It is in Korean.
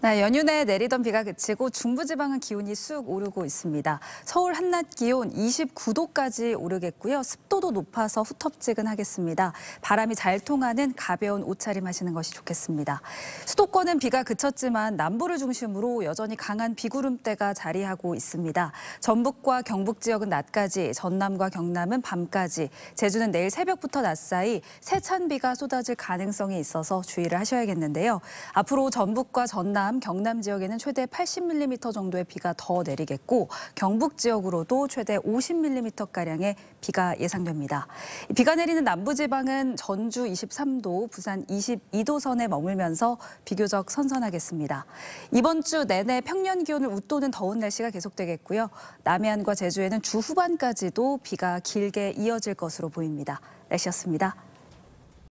네, 연휴 내 내리던 비가 그치고 중부지방은 기온이 쑥 오르고 있습니다. 서울 한낮 기온 29도까지 오르겠고요. 습도도 높아서 후텁지근하겠습니다. 바람이 잘 통하는 가벼운 옷차림 하시는 것이 좋겠습니다. 수도권은 비가 그쳤지만 남부를 중심으로 여전히 강한 비구름대가 자리하고 있습니다. 전북과 경북 지역은 낮까지, 전남과 경남은 밤까지, 제주는 내일 새벽부터 낮 사이 세찬 비가 쏟아질 가능성이 있어서 주의를 하셔야겠는데요. 앞으로 전북과 전남 밤 경남 지역에는 최대 80mm 정도의 비가 더 내리겠고 경북 지역으로도 최대 50mm가량의 비가 예상됩니다. 비가 내리는 남부지방은 전주 23도, 부산 22도 선에 머물면서 비교적 선선하겠습니다. 이번 주 내내 평년 기온을 웃도는 더운 날씨가 계속되겠고요. 남해안과 제주에는 주 후반까지도 비가 길게 이어질 것으로 보입니다. 날씨였습니다.